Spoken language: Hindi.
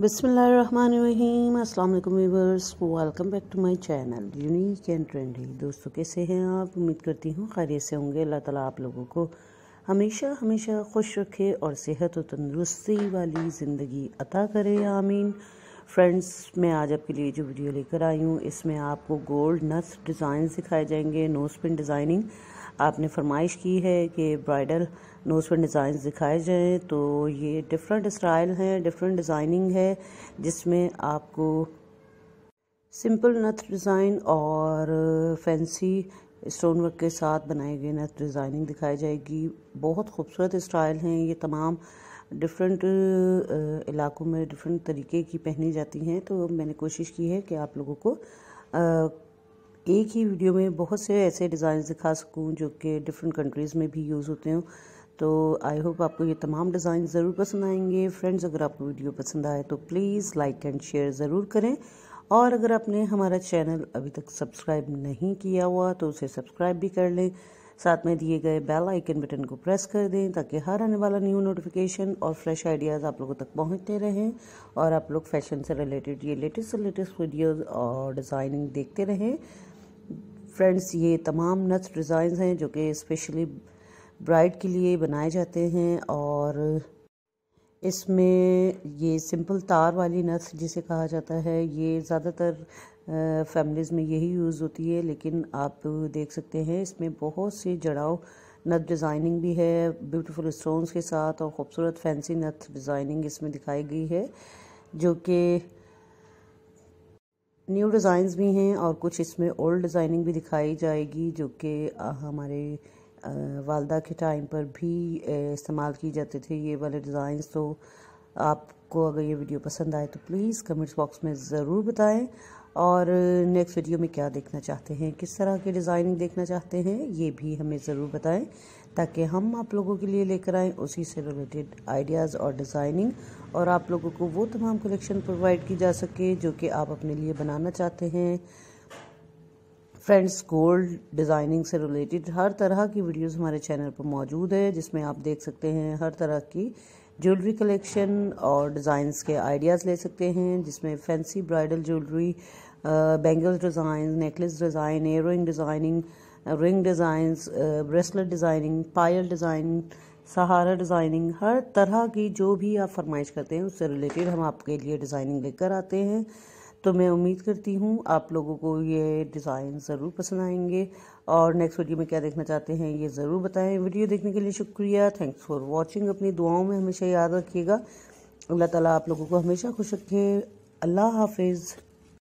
बिसमीम अल्लाम viewers welcome back to my channel unique and trendy दोस्तों कैसे हैं आप उम्मीद करती हूँ खैरियत से होंगे अल्लाह ताला आप लोगों को हमेशा हमेशा खुश रखे और सेहत और तंदरुस्ती वाली ज़िंदगी अता करे आमीन फ्रेंड्स मैं आज आपके लिए जो वीडियो लेकर आई हूँ इसमें आपको गोल्ड नथ डिज़ाइन सिखाए जाएंगे नोज पिन डिज़ाइनिंग आपने फरमाइश की है कि ब्राइडल नोज़ पर डिज़ाइन दिखाए जाएँ तो ये डिफरेंट स्टाइल हैं डिफरेंट डिज़ाइनिंग है जिसमें आपको सिंपल नथ डिज़ाइन और फैंसी स्टोन वर्क के साथ बनाए गए नथ डिज़ाइनिंग दिखाई जाएगी बहुत खूबसूरत स्टाइल हैं ये तमाम डिफरेंट इलाकों में डिफरेंट तरीके की पहनी जाती हैं तो मैंने कोशिश की है कि आप लोगों को एक ही वीडियो में बहुत से ऐसे डिज़ाइन दिखा सकूँ जो कि डिफरेंट कंट्रीज़ में भी यूज़ होते हों तो आई होप आपको ये तमाम डिज़ाइन ज़रूर पसंद आएंगे फ्रेंड्स अगर आपको वीडियो पसंद आए तो प्लीज़ लाइक एंड शेयर ज़रूर करें और अगर आपने हमारा चैनल अभी तक सब्सक्राइब नहीं किया हुआ तो उसे सब्सक्राइब भी कर लें साथ में दिए गए बेल आइकन बटन को प्रेस कर दें ताकि हर आने वाला न्यू नोटिफिकेशन और फ्रेश आइडियाज़ आप लोगों तक पहुंचते रहें और आप लोग फैशन से रिलेटेड ये लेटेस्ट से लेटेस्ट वीडियोज़ और डिज़ाइनिंग देखते रहें फ्रेंड्स ये तमाम नथ डिज़ाइन हैं जो कि स्पेशली ब्राइड के लिए बनाए जाते हैं और इसमें ये सिंपल तार वाली नथ जिसे कहा जाता है ये ज़्यादातर फैमिलीज़ में यही यूज़ होती है लेकिन आप देख सकते हैं इसमें बहुत सी जड़ाव नथ डिज़ाइनिंग भी है ब्यूटीफुल स्टोन्स के साथ और ख़ूबसूरत फैंसी नथ डिज़ाइनिंग इसमें दिखाई गई है जो कि न्यू डिज़ाइंस भी हैं और कुछ इसमें ओल्ड डिज़ाइनिंग भी दिखाई जाएगी जो कि हमारे वालदा के टाइम पर भी इस्तेमाल की जाते थे ये वाले डिज़ाइंस तो आपको अगर ये वीडियो पसंद आए तो प्लीज़ कमेंट्स बॉक्स में ज़रूर बताएं और नेक्स्ट वीडियो में क्या देखना चाहते हैं किस तरह के डिज़ाइनिंग देखना चाहते हैं ये भी हमें ज़रूर बताएं ताकि हम आप लोगों के लिए लेकर आएँ उसी से रिलेटेड आइडियाज़ और डिज़ाइनिंग और आप लोगों को वो तमाम कलेक्शन प्रोवाइड की जा सके जो कि आप अपने लिए बनाना चाहते हैं फ्रेंड्स गोल्ड डिज़ाइनिंग से रिलेटेड हर तरह की वीडियोस हमारे चैनल पर मौजूद है जिसमें आप देख सकते हैं हर तरह की ज्वेलरी कलेक्शन और डिज़ाइंस के आइडियाज़ ले सकते हैं जिसमें fancy bridal jewellery bangles design necklace design earring designing ring design bracelet designing पायल डिज़ाइन सहारा डिज़ाइनिंग हर तरह की जो भी आप फरमाइश करते हैं उससे रिलेटेड हम आपके लिए डिज़ाइनिंग लेकर आते हैं तो मैं उम्मीद करती हूँ आप लोगों को ये डिज़ाइन ज़रूर पसंद आएंगे और नेक्स्ट वीडियो में क्या देखना चाहते हैं ये ज़रूर बताएं वीडियो देखने के लिए शुक्रिया थैंक्स फॉर वॉचिंग अपनी दुआओं में हमेशा याद रखिएगा अल्लाह ताला आप लोगों को हमेशा खुश रखे अल्लाह हाफिज़